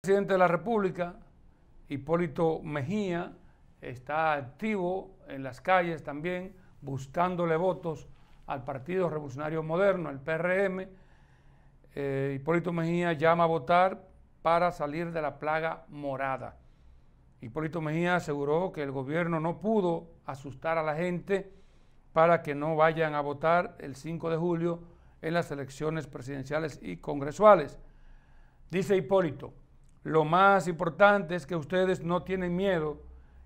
presidente de la República, Hipólito Mejía, está activo en las calles también, buscándole votos al Partido Revolucionario Moderno, el PRM. Eh, Hipólito Mejía llama a votar para salir de la plaga morada. Hipólito Mejía aseguró que el gobierno no pudo asustar a la gente para que no vayan a votar el 5 de julio en las elecciones presidenciales y congresuales. Dice Hipólito, lo más importante es que ustedes no tienen miedo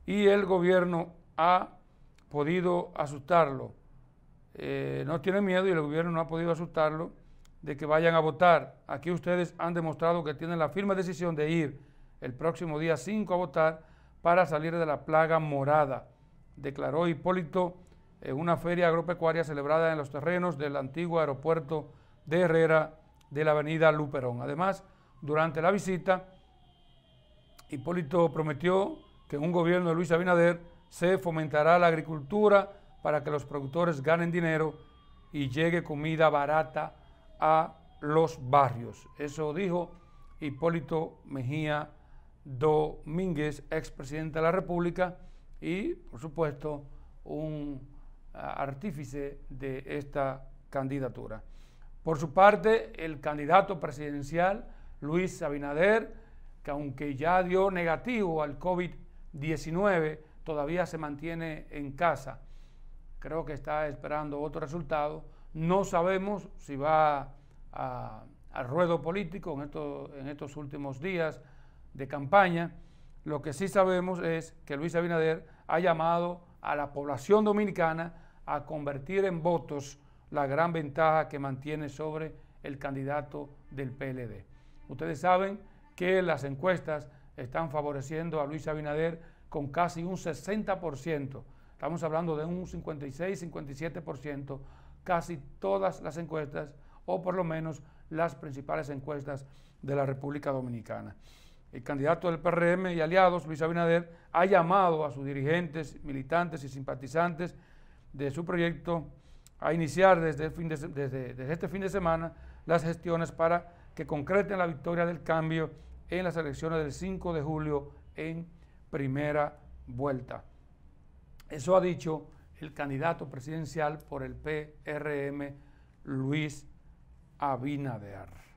y el gobierno ha podido asustarlo. Eh, no tienen miedo y el gobierno no ha podido asustarlo de que vayan a votar. Aquí ustedes han demostrado que tienen la firme decisión de ir el próximo día 5 a votar para salir de la plaga morada, declaró Hipólito en una feria agropecuaria celebrada en los terrenos del antiguo aeropuerto de Herrera de la avenida Luperón. Además, durante la visita, Hipólito prometió que en un gobierno de Luis Abinader se fomentará la agricultura para que los productores ganen dinero y llegue comida barata a los barrios. Eso dijo Hipólito Mejía Domínguez, expresidente de la República y, por supuesto, un ah, artífice de esta candidatura. Por su parte, el candidato presidencial Luis Abinader que aunque ya dio negativo al COVID-19, todavía se mantiene en casa. Creo que está esperando otro resultado. No sabemos si va al ruedo político en, en estos últimos días de campaña. Lo que sí sabemos es que Luis Abinader ha llamado a la población dominicana a convertir en votos la gran ventaja que mantiene sobre el candidato del PLD. Ustedes saben que las encuestas están favoreciendo a Luis Abinader con casi un 60%. Estamos hablando de un 56-57%, casi todas las encuestas, o por lo menos las principales encuestas de la República Dominicana. El candidato del PRM y aliados, Luis Abinader, ha llamado a sus dirigentes, militantes y simpatizantes de su proyecto a iniciar desde, este fin de semana las gestiones para que concreten la victoria del cambio en las elecciones del 5 de julio en primera vuelta. Eso ha dicho el candidato presidencial por el PRM, Luis Abinader.